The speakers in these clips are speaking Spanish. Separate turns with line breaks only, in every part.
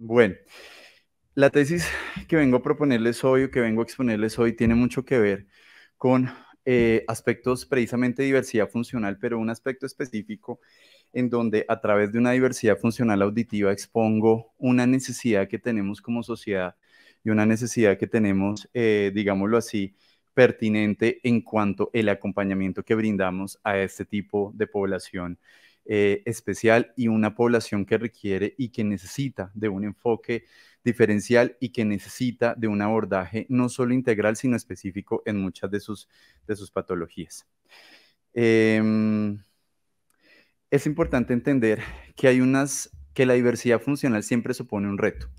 Bueno, la tesis que vengo a proponerles hoy o que vengo a exponerles hoy tiene mucho que ver con eh, aspectos precisamente de diversidad funcional, pero un aspecto específico en donde a través de una diversidad funcional auditiva expongo una necesidad que tenemos como sociedad y una necesidad que tenemos, eh, digámoslo así, pertinente en cuanto el acompañamiento que brindamos a este tipo de población eh, especial y una población que requiere y que necesita de un enfoque diferencial y que necesita de un abordaje no solo integral, sino específico en muchas de sus, de sus patologías. Em, es importante entender que hay unas que la diversidad funcional siempre supone un reto.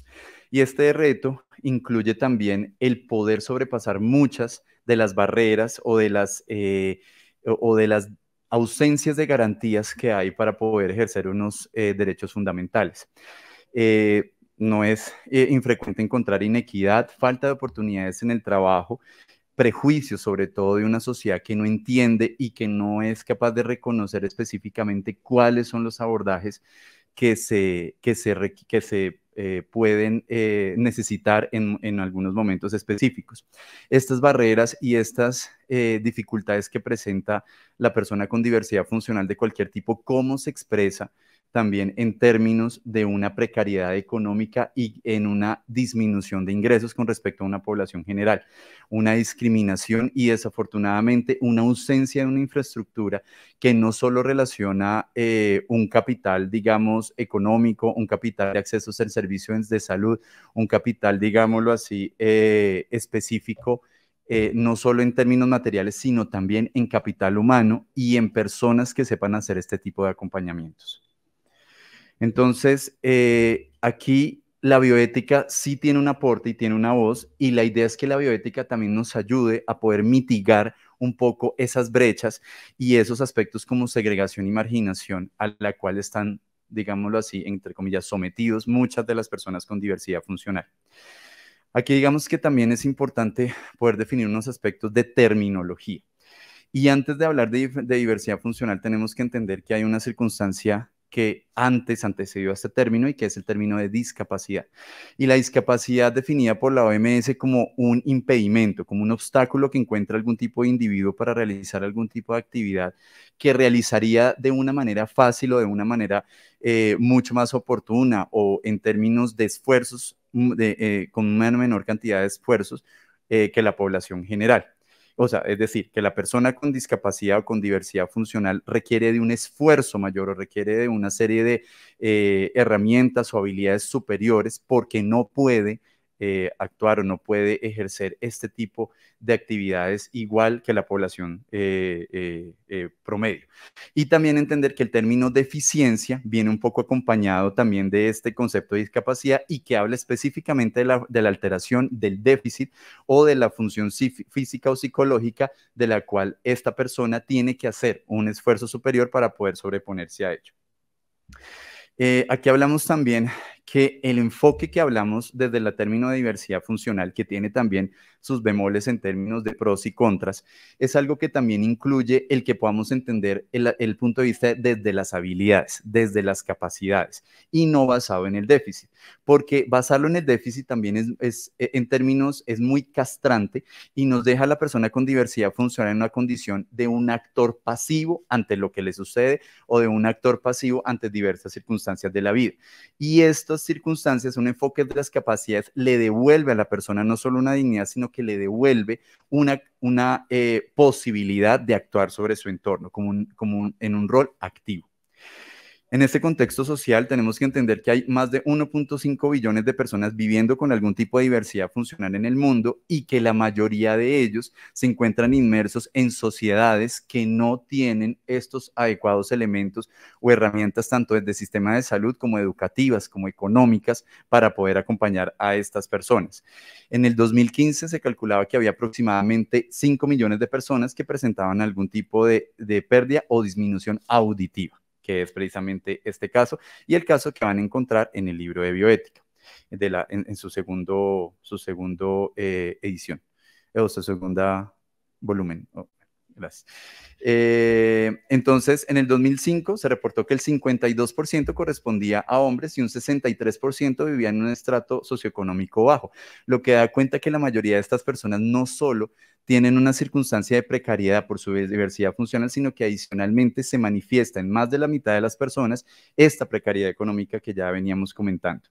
Y este reto incluye también el poder sobrepasar muchas de las barreras o de las, eh, o de las ausencias de garantías que hay para poder ejercer unos eh, derechos fundamentales. Eh, no es eh, infrecuente encontrar inequidad, falta de oportunidades en el trabajo, prejuicios sobre todo de una sociedad que no entiende y que no es capaz de reconocer específicamente cuáles son los abordajes que se, que se, que se eh, pueden eh, necesitar en, algunos momentos específicos. Estas barreras y estas eh, dificultades que presenta la persona con diversidad funcional de cualquier tipo, cómo se expresa también en términos de una precariedad económica y en una disminución de ingresos con respecto a una población general, una discriminación y desafortunadamente una ausencia de una infraestructura que no solo relaciona eh, un capital, digamos, económico, un capital de acceso a servicios de salud, un capital, digámoslo así, eh, específico. Eh, no solo en términos materiales, sino también en capital humano y en personas que sepan hacer este tipo de acompañamientos. Entonces, eh, aquí la bioética sí tiene un aporte y tiene una voz y la idea es que la bioética también nos ayude a poder mitigar un poco esas brechas y esos aspectos como segregación y marginación a la cual están, digámoslo así, entre comillas, sometidos muchas de las personas con diversidad funcional. Aquí digamos que también es importante poder definir unos aspectos de terminología. Y antes de hablar de diversidad funcional, tenemos que entender que hay una circunstancia que antes antecedió a este término y que es el término de discapacidad. Y la discapacidad definida por la OMS como un impedimento, como un obstáculo que encuentra algún tipo de individuo para realizar algún tipo de actividad que realizaría de una manera fácil o de una manera eh, mucho más oportuna o en términos de esfuerzos, mm, eh, con una menor cantidad de esfuerzos eh, que la población general. O sea, es decir, que la persona con discapacidad o con diversidad funcional requiere de un esfuerzo mayor o requiere de una serie de eh, herramientas o habilidades superiores porque no puede eh, actuar o no puede ejercer este tipo de actividades igual que la población eh, eh, promedio. Y también entender que el término deficiencia viene un poco acompañado también de este concepto de discapacidad y que habla específicamente de la, alteración del déficit o de la función física o psicológica de la cual esta persona tiene que hacer un esfuerzo superior para poder sobreponerse a ello. aquí hablamos también que el enfoque que hablamos desde la término de diversidad funcional, que tiene también sus bemoles en términos de pros y contras, es algo que también incluye el que podamos entender el, punto de vista desde las habilidades, desde las capacidades, y no basado en el déficit, porque basarlo en el déficit también es, es e, en términos, es muy castrante y nos deja a la persona con diversidad funcional en una condición de un actor pasivo ante lo que le sucede o de un actor pasivo ante diversas circunstancias de la vida. Y esto circunstancias, un enfoque de las capacidades le devuelve a la persona no solo una dignidad, sino que le devuelve una, una eh, posibilidad de actuar sobre su entorno como, en un rol activo. En este contexto social tenemos que entender que hay más de 1.5 billones de personas viviendo con algún tipo de diversidad funcional en el mundo y que la mayoría de ellos se encuentran inmersos en sociedades que no tienen estos adecuados elementos o herramientas tanto desde sistema de salud como educativas, como económicas para poder acompañar a estas personas. En el 2015 se calculaba que había aproximadamente 5 millones de personas que presentaban algún tipo de, de pérdida o disminución auditiva que es precisamente este caso y el caso que van a encontrar en el libro de bioética, de la, en, su segundo, su segundo eh, edición, eh, o su segunda volumen. Eh, entonces, en el 2005 se reportó que el 52% correspondía a hombres y un 63% vivía en un estrato socioeconómico bajo, lo que da cuenta que la mayoría de estas personas no solo tienen una circunstancia de precariedad por su diversidad funcional, sino que adicionalmente se manifiesta en más de la mitad de las personas esta precariedad económica que ya veníamos comentando.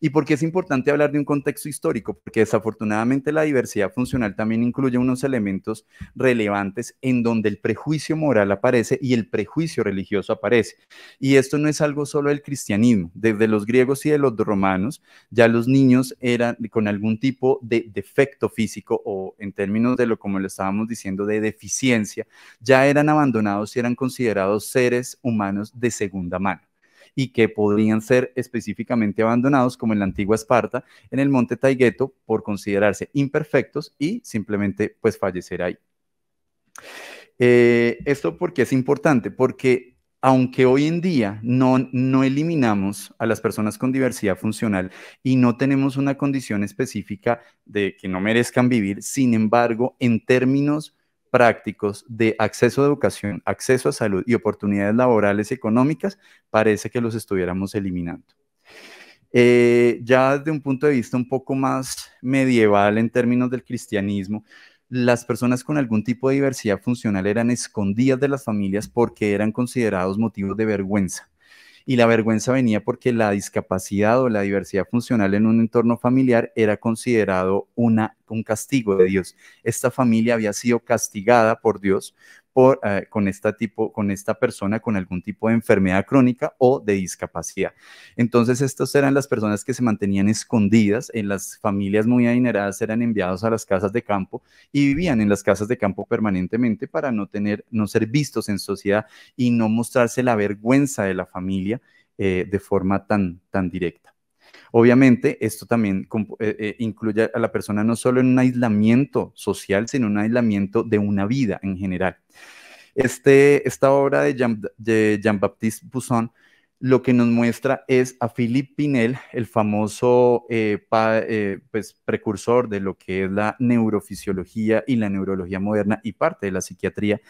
¿Y por qué es importante hablar de un contexto histórico? Porque desafortunadamente la diversidad funcional también incluye unos elementos relevantes en donde el prejuicio moral aparece y el prejuicio religioso aparece. Y esto no es algo solo del cristianismo. Desde los griegos y de los romanos, ya los niños eran con algún tipo de defecto físico o en términos de lo como lo estábamos diciendo, de deficiencia, ya eran abandonados y eran considerados seres humanos de segunda mano y que podrían ser específicamente abandonados como en la antigua Esparta, en el monte Taigueto, por considerarse imperfectos y simplemente pues fallecer ahí. Eh, esto porque es importante, porque aunque hoy en día no, no, eliminamos a las personas con diversidad funcional y no tenemos una condición específica de que no merezcan vivir, sin embargo, en términos prácticos de acceso a educación, acceso a salud y oportunidades laborales y económicas, parece que los estuviéramos eliminando. Eh, ya desde un punto de vista un poco más medieval en términos del cristianismo, las personas con algún tipo de diversidad funcional eran escondidas de las familias porque eran considerados motivos de vergüenza y la vergüenza venía porque la discapacidad o la diversidad funcional en un entorno familiar era considerado una, un castigo de Dios. Esta familia había sido castigada por Dios eh, con, esta tipo, con esta persona con algún tipo de enfermedad crónica o de discapacidad. Entonces, estas eran las personas que se mantenían escondidas en las familias muy adineradas, eran enviados a las casas de campo y vivían en las casas de campo permanentemente para no, tener, no ser vistos en sociedad y no mostrarse la vergüenza de la familia eh, de forma tan, tan directa. Obviamente, esto también eh, eh, incluye a la persona no solo en un aislamiento social, sino un aislamiento de una vida en general. Este, esta obra de Jean-Baptiste Busson lo que nos muestra es a Philippe Pinel, el famoso eh, pues, precursor de lo que es la neurofisiología y la neurología moderna y parte de la psiquiatría,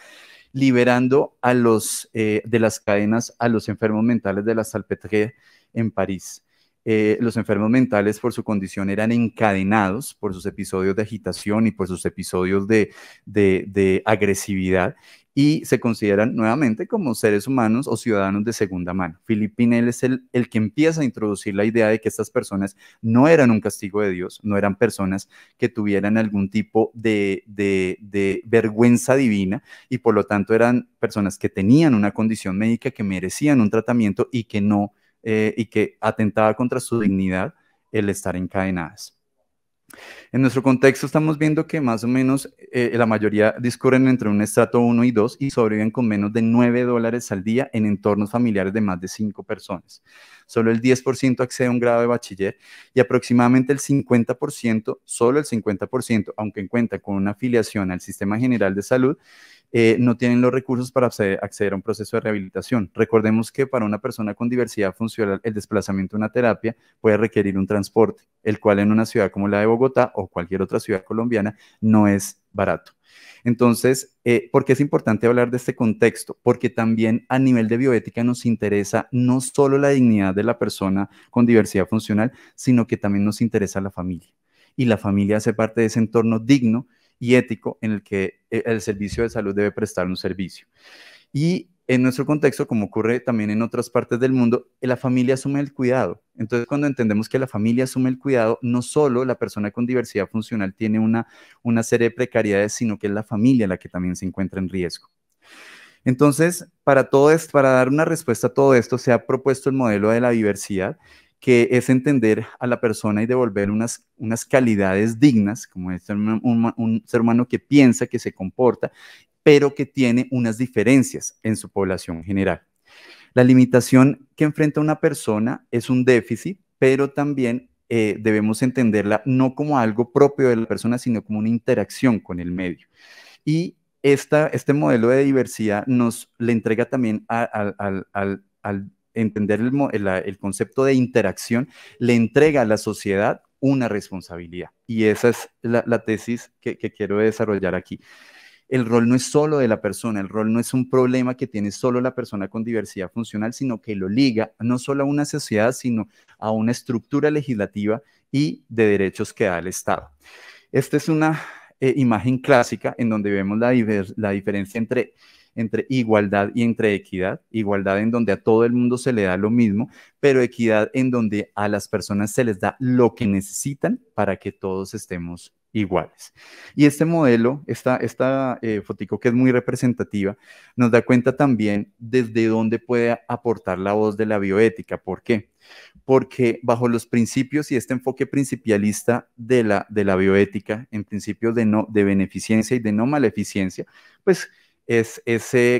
liberando a los, de las cadenas a los enfermos mentales de la Salpêtrière en París. Eh, los enfermos mentales por su condición eran encadenados por sus episodios de agitación y por sus episodios de, agresividad y se consideran nuevamente como seres humanos o ciudadanos de segunda mano. Philip Pinel es el, que empieza a introducir la idea de que estas personas no eran un castigo de Dios, no eran personas que tuvieran algún tipo de vergüenza divina y por lo tanto eran personas que tenían una condición médica que merecían un tratamiento y que no eh, y que atentaba contra su dignidad el estar encadenadas. En nuestro contexto estamos viendo que más o menos eh, la mayoría discurren entre un estrato 1 y 2 y sobreviven con menos de 9 dólares al día en entornos familiares de más de 5 personas. Solo el 10% accede a un grado de bachiller y aproximadamente el 50%, solo el 50%, aunque cuenta con una afiliación al Sistema General de Salud, eh, no tienen los recursos para acceder, a un proceso de rehabilitación. Recordemos que para una persona con diversidad funcional, el desplazamiento a una terapia puede requerir un transporte, el cual en una ciudad como la de Bogotá o cualquier otra ciudad colombiana no es barato. Entonces, eh, ¿por qué es importante hablar de este contexto? Porque también a nivel de bioética nos interesa no solo la dignidad de la persona con diversidad funcional, sino que también nos interesa la familia. Y la familia hace parte de ese entorno digno y ético en el que eh, el servicio de salud debe prestar un servicio. Y en nuestro contexto, como ocurre también en otras partes del mundo, la familia asume el cuidado. Entonces, cuando entendemos que la familia asume el cuidado, no solo la persona con diversidad funcional tiene una, una serie de precariedades, sino que es la familia la que también se encuentra en riesgo. Entonces, para, todo para dar una respuesta a todo esto, se ha propuesto el modelo de la diversidad, que es entender a la persona y devolver unas, unas calidades dignas, como es un, ser humano que piensa, que se comporta, pero que tiene unas diferencias en su población general. La limitación que enfrenta una persona es un déficit, pero también eh, debemos entenderla no como algo propio de la persona, sino como una interacción con el medio. Y esta, este modelo de diversidad nos le entrega también al, al entender el, concepto de interacción, le entrega a la sociedad una responsabilidad. Y esa es la, tesis que, quiero desarrollar aquí. El rol no es solo de la persona, el rol no es un problema que tiene solo la persona con diversidad funcional, sino que lo liga no solo a una sociedad, sino a una estructura legislativa y de derechos que da el Estado. Esta es una eh, imagen clásica en donde vemos la diferencia entre entre igualdad y entre equidad. Igualdad en donde a todo el mundo se le da lo mismo, pero equidad en donde a las personas se les da lo que necesitan para que todos estemos iguales. Y este modelo, esta, esta eh, fotico que es muy representativa, nos da cuenta también desde dónde puede aportar la voz de la bioética. ¿Por qué? Porque bajo los principios y este enfoque principialista de la, de la bioética, en principios de, no, de beneficencia y de no maleficencia, pues es,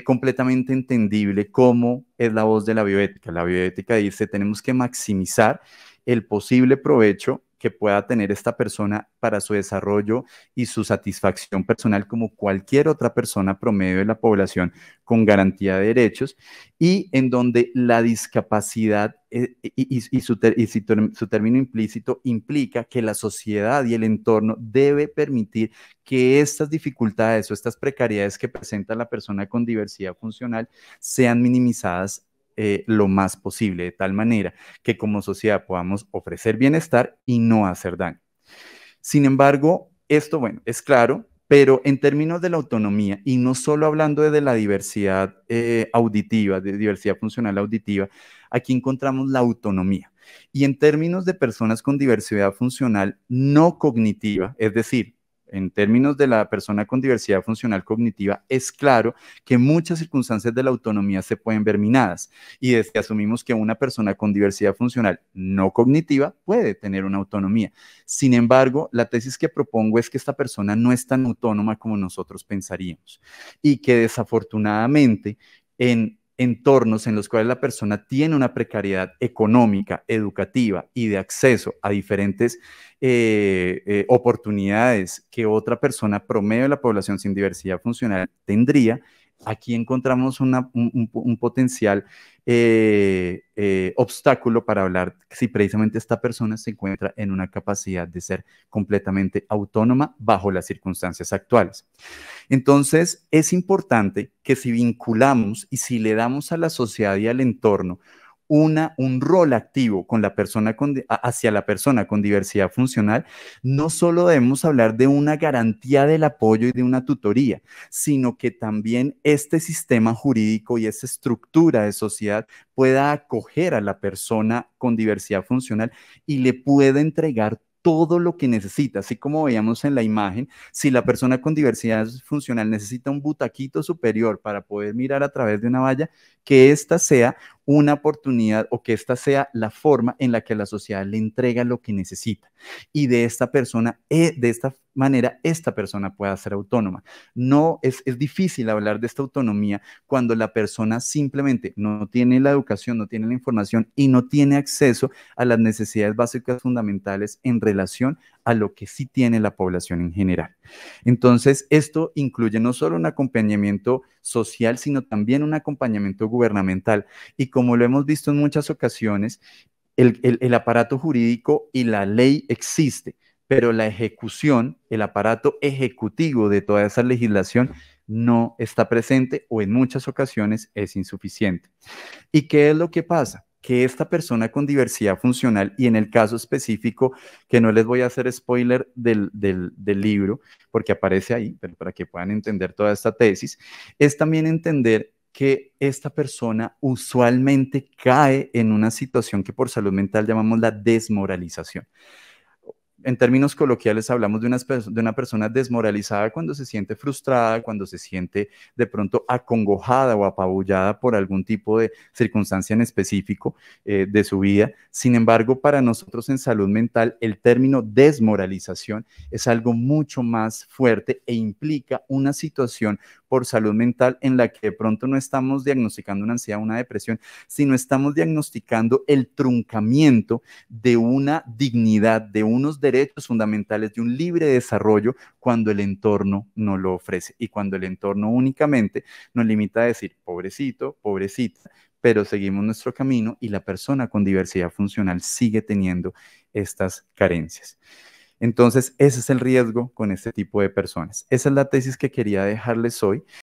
completamente entendible cómo es la voz de la bioética. La bioética dice, tenemos que maximizar el posible provecho que pueda tener esta persona para su desarrollo y su satisfacción personal como cualquier otra persona promedio de la población con garantía de derechos y en donde la discapacidad eh, y, su, su término implícito implica que la sociedad y el entorno debe permitir que estas dificultades o estas precariedades que presenta la persona con diversidad funcional sean minimizadas eh, lo más posible, de tal manera que como sociedad podamos ofrecer bienestar y no hacer daño. Sin embargo, esto, bueno, es claro, pero en términos de la autonomía, y no solo hablando de la diversidad eh, auditiva, de diversidad funcional auditiva, aquí encontramos la autonomía. Y en términos de personas con diversidad funcional no cognitiva, es decir, en términos de la persona con diversidad funcional cognitiva, es claro que muchas circunstancias de la autonomía se pueden ver minadas y desde que asumimos que una persona con diversidad funcional no cognitiva puede tener una autonomía. Sin embargo, la tesis que propongo es que esta persona no es tan autónoma como nosotros pensaríamos y que desafortunadamente en entornos en los cuales la persona tiene una precariedad económica, educativa y de acceso a diferentes eh, eh, oportunidades que otra persona promedio de la población sin diversidad funcional tendría, aquí encontramos un, un, potencial eh, eh, obstáculo para hablar si precisamente esta persona se encuentra en una capacidad de ser completamente autónoma bajo las circunstancias actuales. Entonces, es importante que si vinculamos y si le damos a la sociedad y al entorno una, un rol activo con la persona con, hacia la persona con diversidad funcional, no solo debemos hablar de una garantía del apoyo y de una tutoría, sino que también este sistema jurídico y esa estructura de sociedad pueda acoger a la persona con diversidad funcional y le pueda entregar todo lo que necesita, así como veíamos en la imagen, si la persona con diversidad funcional necesita un butaquito superior para poder mirar a través de una valla, que ésta sea una oportunidad o que esta sea la forma en la que la sociedad le entrega lo que necesita. Y de esta persona, eh, de esta manera, esta persona pueda ser autónoma. No es, es difícil hablar de esta autonomía cuando la persona simplemente no tiene la educación, no tiene la información y no tiene acceso a las necesidades básicas fundamentales en relación a lo que sí tiene la población en general. Entonces, esto incluye no solo un acompañamiento social, sino también un acompañamiento gubernamental. Y como lo hemos visto en muchas ocasiones, el, aparato jurídico y la ley existe, pero la ejecución, el aparato ejecutivo de toda esa legislación no está presente o en muchas ocasiones es insuficiente. ¿Y qué es lo que pasa? que esta persona con diversidad funcional, y en el caso específico, que no les voy a hacer spoiler del, libro, porque aparece ahí, pero para que puedan entender toda esta tesis, es también entender que esta persona usualmente cae en una situación que por salud mental llamamos la desmoralización en términos coloquiales hablamos de una, persona desmoralizada cuando se siente frustrada, cuando se siente de pronto acongojada o apabullada por algún tipo de circunstancia en específico eh, de su vida. Sin embargo, para nosotros en salud mental, el término desmoralización es algo mucho más fuerte e implica una situación por salud mental en la que de pronto no estamos diagnosticando una ansiedad, una depresión, sino estamos diagnosticando el truncamiento de una dignidad, de unos derechos fundamentales, de un libre desarrollo cuando el entorno no lo ofrece y cuando el entorno únicamente nos limita a decir, pobrecito, pobrecita, pero seguimos nuestro camino y la persona con diversidad funcional sigue teniendo estas carencias. Entonces, ese es el riesgo con este tipo de personas. Esa es la tesis que quería dejarles hoy